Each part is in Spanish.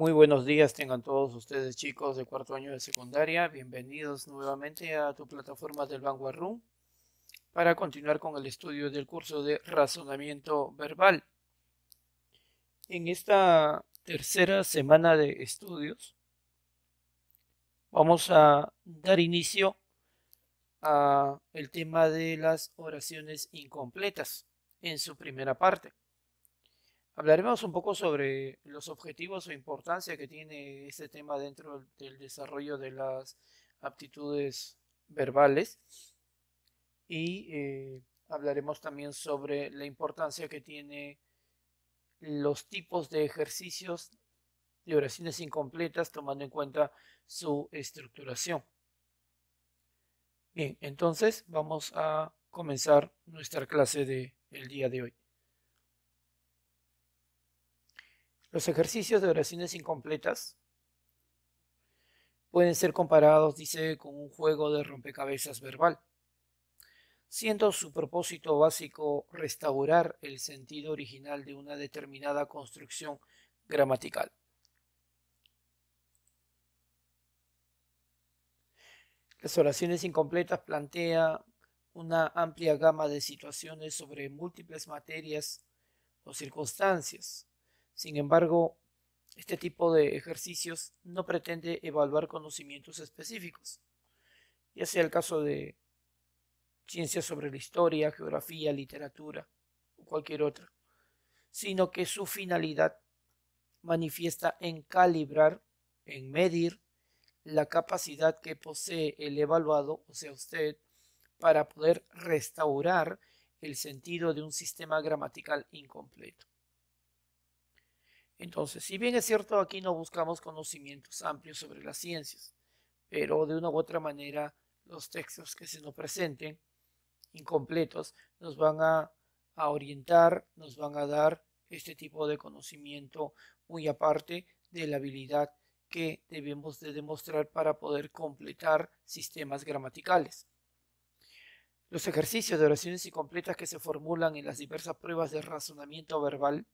Muy buenos días tengan todos ustedes chicos de cuarto año de secundaria. Bienvenidos nuevamente a tu plataforma del Vanguard Room para continuar con el estudio del curso de razonamiento verbal. En esta tercera semana de estudios vamos a dar inicio al tema de las oraciones incompletas en su primera parte. Hablaremos un poco sobre los objetivos o importancia que tiene este tema dentro del desarrollo de las aptitudes verbales y eh, hablaremos también sobre la importancia que tiene los tipos de ejercicios de oraciones incompletas tomando en cuenta su estructuración. Bien, entonces vamos a comenzar nuestra clase del día de hoy. Los ejercicios de oraciones incompletas pueden ser comparados, dice, con un juego de rompecabezas verbal, siendo su propósito básico restaurar el sentido original de una determinada construcción gramatical. Las oraciones incompletas plantean una amplia gama de situaciones sobre múltiples materias o circunstancias sin embargo, este tipo de ejercicios no pretende evaluar conocimientos específicos, ya sea el caso de ciencias sobre la historia, geografía, literatura o cualquier otra, sino que su finalidad manifiesta en calibrar, en medir la capacidad que posee el evaluado, o sea usted, para poder restaurar el sentido de un sistema gramatical incompleto. Entonces, si bien es cierto, aquí no buscamos conocimientos amplios sobre las ciencias, pero de una u otra manera los textos que se nos presenten, incompletos, nos van a, orientar, nos van a dar este tipo de conocimiento muy aparte de la habilidad que debemos de demostrar para poder completar sistemas gramaticales. Los ejercicios de oraciones incompletas que se formulan en las diversas pruebas de razonamiento verbal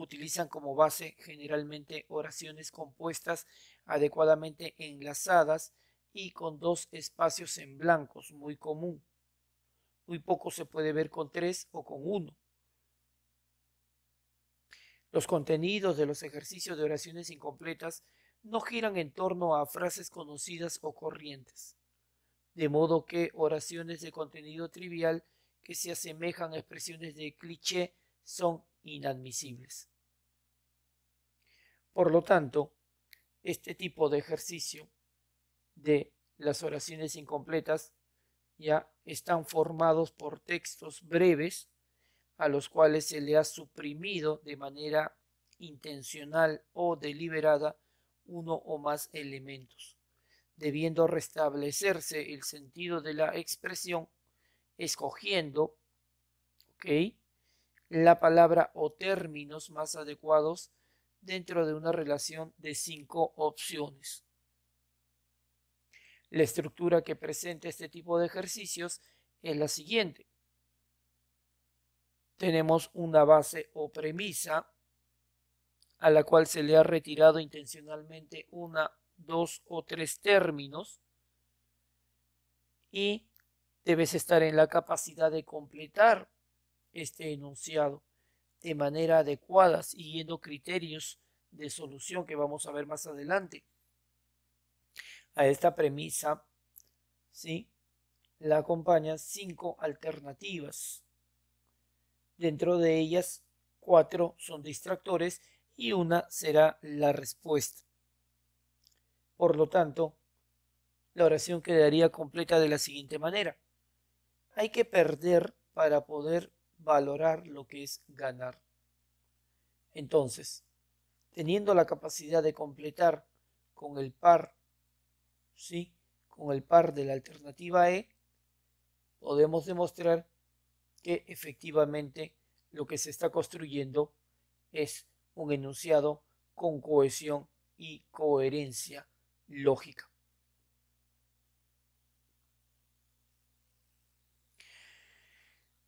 utilizan como base generalmente oraciones compuestas adecuadamente enlazadas y con dos espacios en blancos, muy común. Muy poco se puede ver con tres o con uno. Los contenidos de los ejercicios de oraciones incompletas no giran en torno a frases conocidas o corrientes, de modo que oraciones de contenido trivial que se asemejan a expresiones de cliché son inadmisibles. Por lo tanto, este tipo de ejercicio de las oraciones incompletas ya están formados por textos breves a los cuales se le ha suprimido de manera intencional o deliberada uno o más elementos, debiendo restablecerse el sentido de la expresión escogiendo la palabra o términos más adecuados dentro de una relación de cinco opciones. La estructura que presenta este tipo de ejercicios es la siguiente. Tenemos una base o premisa a la cual se le ha retirado intencionalmente una, dos o tres términos y debes estar en la capacidad de completar este enunciado de manera adecuada, siguiendo criterios de solución que vamos a ver más adelante. A esta premisa, ¿sí? La acompañan cinco alternativas. Dentro de ellas, cuatro son distractores y una será la respuesta. Por lo tanto, la oración quedaría completa de la siguiente manera. Hay que perder para poder valorar lo que es ganar. Entonces, teniendo la capacidad de completar con el par, ¿sí? Con el par de la alternativa E, podemos demostrar que efectivamente lo que se está construyendo es un enunciado con cohesión y coherencia lógica.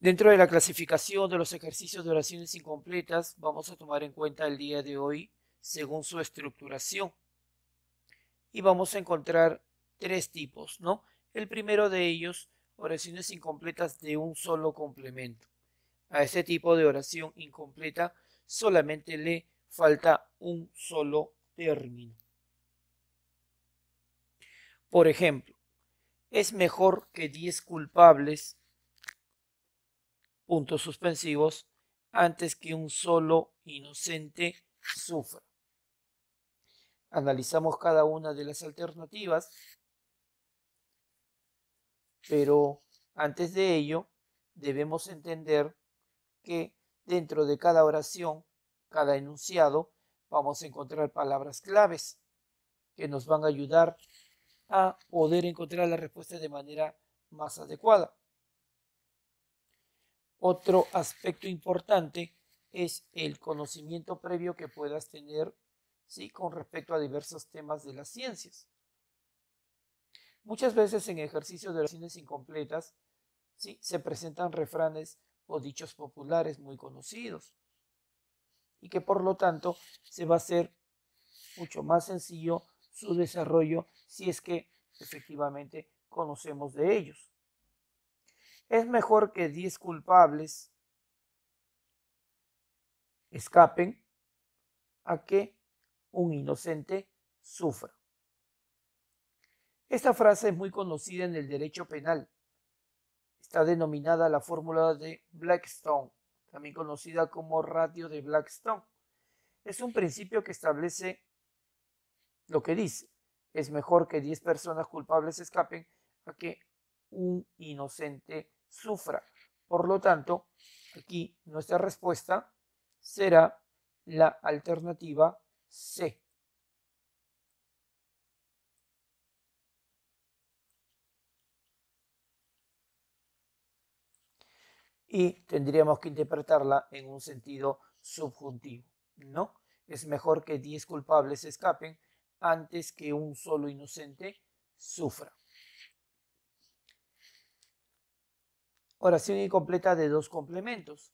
Dentro de la clasificación de los ejercicios de oraciones incompletas, vamos a tomar en cuenta el día de hoy según su estructuración. Y vamos a encontrar tres tipos, ¿no? El primero de ellos, oraciones incompletas de un solo complemento. A este tipo de oración incompleta solamente le falta un solo término. Por ejemplo, es mejor que 10 culpables puntos suspensivos antes que un solo inocente sufra. Analizamos cada una de las alternativas, pero antes de ello debemos entender que dentro de cada oración, cada enunciado, vamos a encontrar palabras claves que nos van a ayudar a poder encontrar la respuesta de manera más adecuada. Otro aspecto importante es el conocimiento previo que puedas tener ¿sí? con respecto a diversos temas de las ciencias. Muchas veces en ejercicios de oraciones incompletas ¿sí? se presentan refranes o dichos populares muy conocidos y que por lo tanto se va a hacer mucho más sencillo su desarrollo si es que efectivamente conocemos de ellos es mejor que 10 culpables escapen a que un inocente sufra. Esta frase es muy conocida en el derecho penal. Está denominada la fórmula de Blackstone, también conocida como radio de Blackstone. Es un principio que establece lo que dice. Es mejor que 10 personas culpables escapen a que un inocente sufra. Por lo tanto, aquí nuestra respuesta será la alternativa C. Y tendríamos que interpretarla en un sentido subjuntivo, ¿no? Es mejor que 10 culpables escapen antes que un solo inocente sufra. oración incompleta de dos complementos.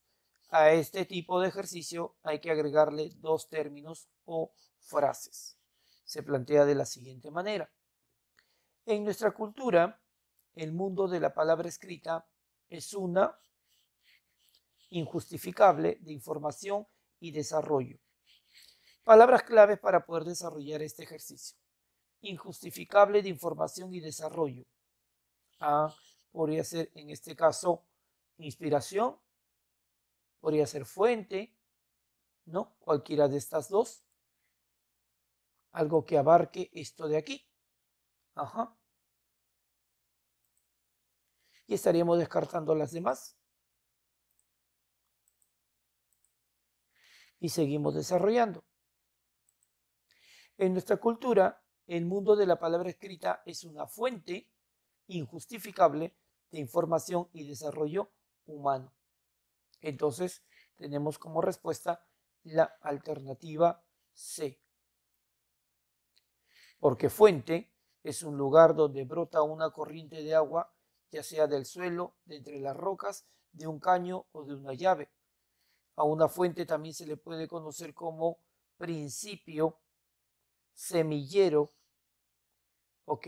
A este tipo de ejercicio hay que agregarle dos términos o frases. Se plantea de la siguiente manera. En nuestra cultura, el mundo de la palabra escrita es una injustificable de información y desarrollo. Palabras claves para poder desarrollar este ejercicio. Injustificable de información y desarrollo podría ser en este caso inspiración, podría ser fuente, ¿no? Cualquiera de estas dos. Algo que abarque esto de aquí. Ajá. Y estaríamos descartando las demás. Y seguimos desarrollando. En nuestra cultura, el mundo de la palabra escrita es una fuente injustificable de información y desarrollo humano. Entonces, tenemos como respuesta la alternativa C. Porque fuente es un lugar donde brota una corriente de agua, ya sea del suelo, de entre las rocas, de un caño o de una llave. A una fuente también se le puede conocer como principio, semillero, ¿ok?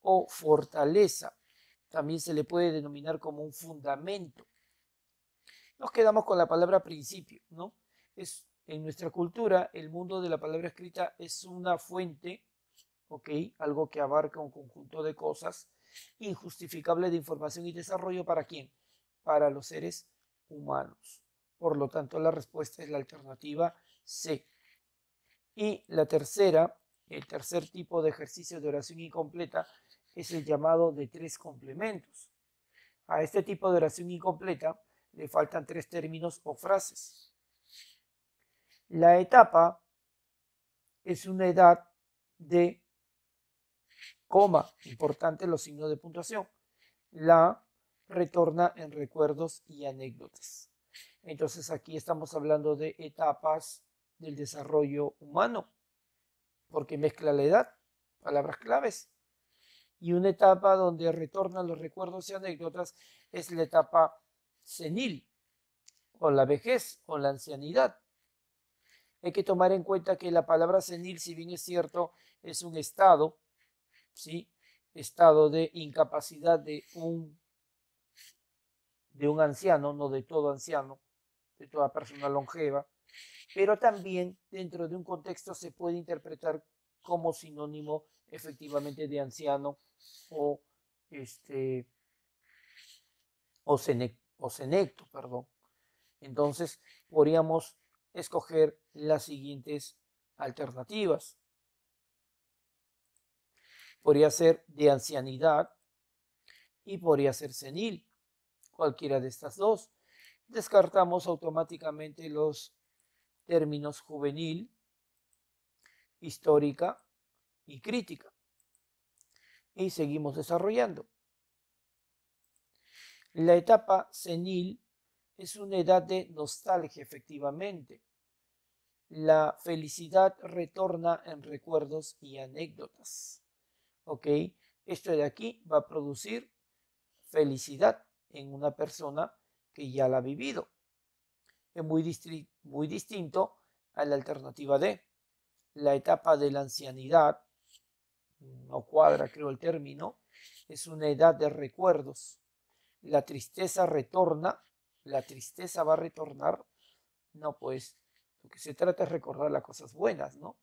O fortaleza también se le puede denominar como un fundamento. Nos quedamos con la palabra principio, ¿no? Es, en nuestra cultura, el mundo de la palabra escrita es una fuente, ¿ok? Algo que abarca un conjunto de cosas injustificable de información y desarrollo para quién? Para los seres humanos. Por lo tanto, la respuesta es la alternativa C. Y la tercera, el tercer tipo de ejercicio de oración incompleta es el llamado de tres complementos. A este tipo de oración incompleta le faltan tres términos o frases. La etapa es una edad de coma, importante los signos de puntuación. La retorna en recuerdos y anécdotas. Entonces aquí estamos hablando de etapas del desarrollo humano, porque mezcla la edad, palabras claves y una etapa donde retornan los recuerdos y anécdotas es la etapa senil o la vejez o la ancianidad. Hay que tomar en cuenta que la palabra senil, si bien es cierto, es un estado, ¿sí? Estado de incapacidad de un, de un anciano, no de todo anciano, de toda persona longeva, pero también dentro de un contexto se puede interpretar como sinónimo efectivamente de anciano o este o, senecto, perdón. Entonces podríamos escoger las siguientes alternativas. Podría ser de ancianidad y podría ser senil, cualquiera de estas dos. Descartamos automáticamente los términos juvenil, histórica y crítica. Y seguimos desarrollando. La etapa senil es una edad de nostalgia, efectivamente. La felicidad retorna en recuerdos y anécdotas. ¿Ok? Esto de aquí va a producir felicidad en una persona que ya la ha vivido. Es muy, muy distinto a la alternativa D. La etapa de la ancianidad no cuadra creo el término, es una edad de recuerdos. La tristeza retorna, la tristeza va a retornar. No, pues lo que se trata es recordar las cosas buenas, ¿no?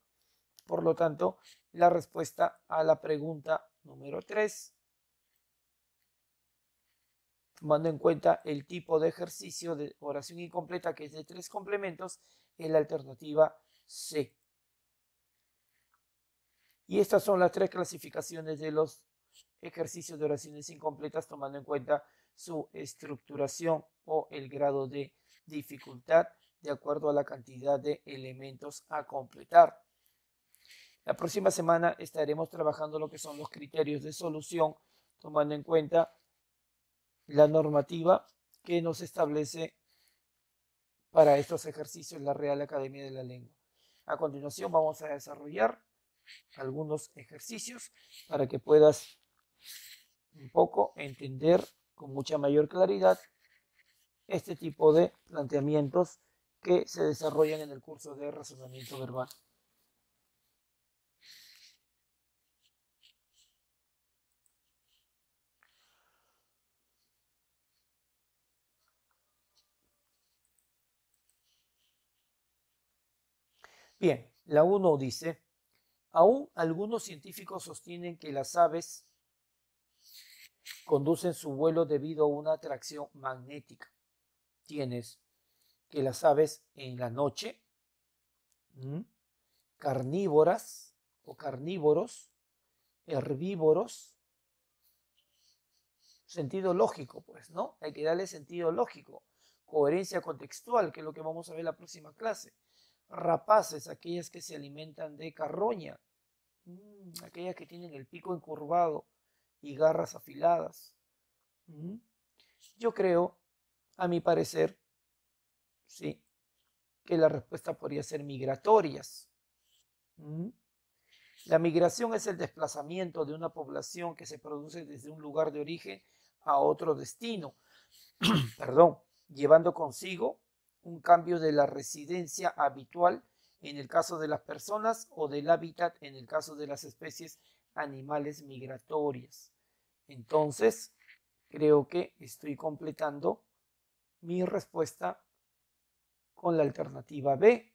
Por lo tanto, la respuesta a la pregunta número 3, tomando en cuenta el tipo de ejercicio de oración incompleta que es de tres complementos, es la alternativa C. Y estas son las tres clasificaciones de los ejercicios de oraciones incompletas tomando en cuenta su estructuración o el grado de dificultad de acuerdo a la cantidad de elementos a completar. La próxima semana estaremos trabajando lo que son los criterios de solución tomando en cuenta la normativa que nos establece para estos ejercicios la Real Academia de la Lengua. A continuación vamos a desarrollar algunos ejercicios para que puedas un poco entender con mucha mayor claridad este tipo de planteamientos que se desarrollan en el curso de razonamiento verbal. Bien, la 1 dice, Aún algunos científicos sostienen que las aves conducen su vuelo debido a una atracción magnética. Tienes que las aves en la noche, carnívoras o carnívoros, herbívoros, sentido lógico, pues, ¿no? Hay que darle sentido lógico, coherencia contextual, que es lo que vamos a ver en la próxima clase. Rapaces, aquellas que se alimentan de carroña, Mm, aquellas que tienen el pico encurvado y garras afiladas. Mm. Yo creo, a mi parecer, sí, que la respuesta podría ser migratorias. Mm. La migración es el desplazamiento de una población que se produce desde un lugar de origen a otro destino, perdón, llevando consigo un cambio de la residencia habitual en el caso de las personas o del hábitat en el caso de las especies animales migratorias. Entonces, creo que estoy completando mi respuesta con la alternativa B.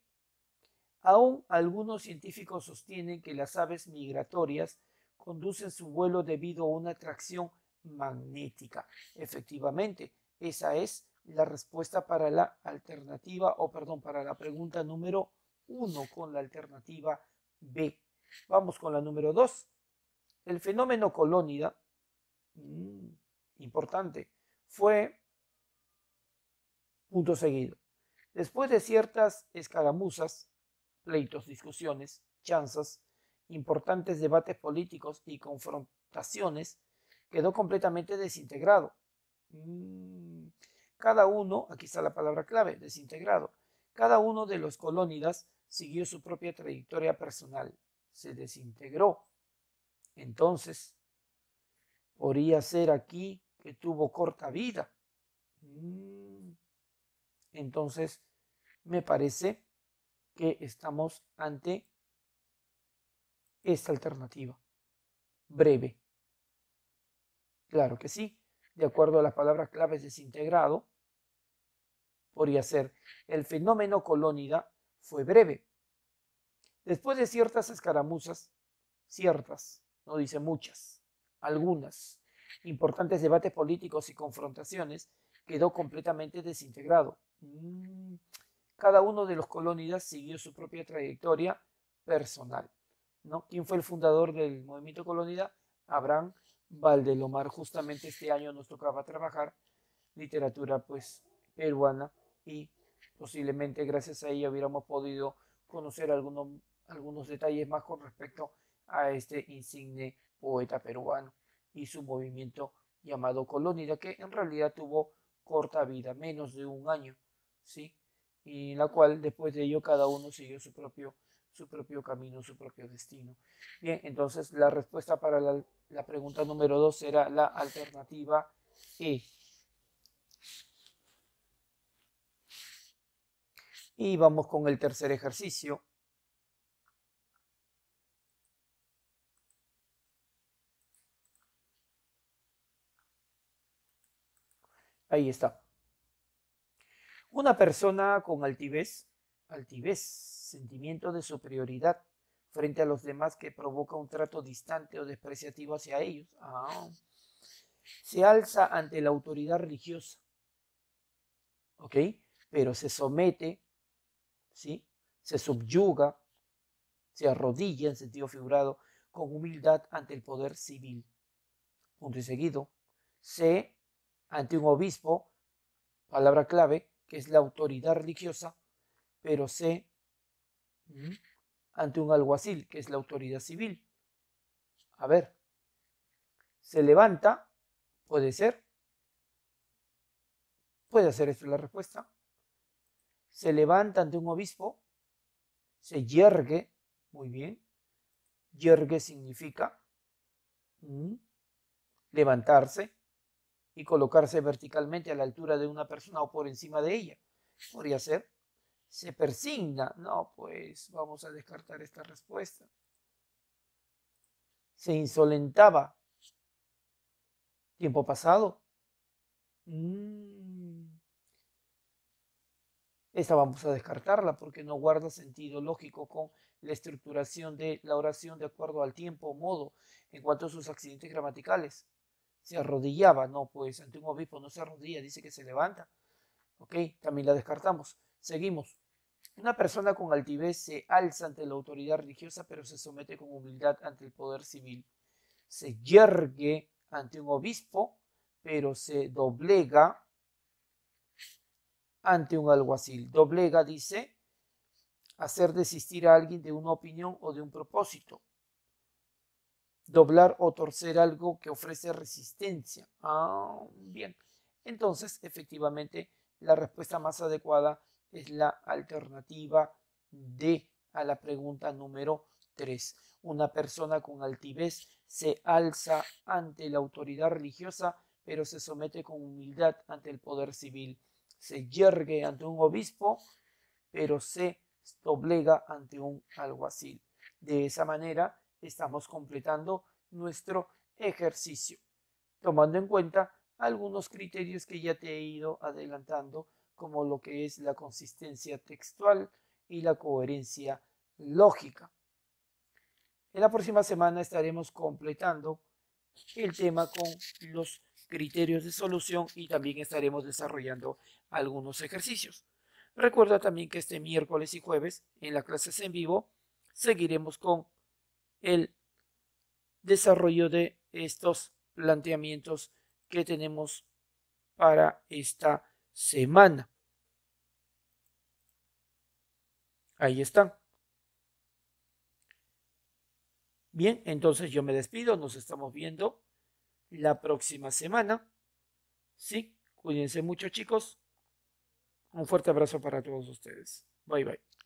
Aún algunos científicos sostienen que las aves migratorias conducen su vuelo debido a una atracción magnética. Efectivamente, esa es la respuesta para la alternativa o perdón, para la pregunta número uno con la alternativa B. Vamos con la número dos. El fenómeno colónida, mm, importante, fue punto seguido. Después de ciertas escaramuzas, pleitos, discusiones, chanzas, importantes debates políticos y confrontaciones, quedó completamente desintegrado. Mm, cada uno, aquí está la palabra clave, desintegrado, cada uno de los colónidas siguió su propia trayectoria personal, se desintegró. Entonces, podría ser aquí que tuvo corta vida. Mm. Entonces, me parece que estamos ante esta alternativa. Breve. Claro que sí. De acuerdo a las palabras claves desintegrado, podría ser el fenómeno colónida fue breve. Después de ciertas escaramuzas, ciertas, no dice muchas, algunas, importantes debates políticos y confrontaciones, quedó completamente desintegrado. Mm, cada uno de los colonidas siguió su propia trayectoria personal. ¿no? ¿Quién fue el fundador del movimiento colonida? Abraham Valdelomar. Justamente este año nos tocaba trabajar literatura pues peruana y Posiblemente gracias a ella hubiéramos podido conocer algunos, algunos detalles más con respecto a este insigne poeta peruano y su movimiento llamado Colónida, que en realidad tuvo corta vida, menos de un año, ¿sí? Y en la cual después de ello cada uno siguió su propio, su propio camino, su propio destino. Bien, entonces la respuesta para la, pregunta número dos era la alternativa E. Y vamos con el tercer ejercicio. Ahí está. Una persona con altivez, altivez, sentimiento de superioridad frente a los demás que provoca un trato distante o despreciativo hacia ellos, ah. se alza ante la autoridad religiosa, ¿ok? Pero se somete se subyuga, se arrodilla en sentido figurado con humildad ante el poder civil. Punto y seguido. C, ante un obispo, palabra clave, que es la autoridad religiosa, pero C, ante un alguacil, que es la autoridad civil. A ver, se levanta, puede ser, puede ser esto la respuesta se levanta ante un obispo, se yergue, muy bien, yergue significa mm, levantarse y colocarse verticalmente a la altura de una persona o por encima de ella. Podría ser, se persigna, no, pues vamos a descartar esta respuesta. Se insolentaba, tiempo pasado. Mm, esta vamos a descartarla porque no guarda sentido lógico con la estructuración de la oración de acuerdo al tiempo o modo en cuanto a sus accidentes gramaticales. Se arrodillaba, no, pues ante un obispo no se arrodilla, dice que se levanta. Ok, también la descartamos. Seguimos. Una persona con altivez se alza ante la autoridad religiosa, pero se somete con humildad ante el poder civil. Se yergue ante un obispo, pero se doblega ante un alguacil. Doblega dice hacer desistir a alguien de una opinión o de un propósito. Doblar o torcer algo que ofrece resistencia. Ah, bien. Entonces, efectivamente, la respuesta más adecuada es la alternativa D a la pregunta número 3. Una persona con altivez se alza ante la autoridad religiosa, pero se somete con humildad ante el poder civil se yergue ante un obispo, pero se doblega ante un alguacil. De esa manera estamos completando nuestro ejercicio, tomando en cuenta algunos criterios que ya te he ido adelantando, como lo que es la consistencia textual y la coherencia lógica. En la próxima semana estaremos completando el tema con los criterios de solución y también estaremos desarrollando algunos ejercicios. Recuerda también que este miércoles y jueves en las clases en vivo seguiremos con el desarrollo de estos planteamientos que tenemos para esta semana. Ahí están. Bien, entonces yo me despido, nos estamos viendo la próxima semana. Sí, cuídense mucho chicos. Un fuerte abrazo para todos ustedes. Bye bye.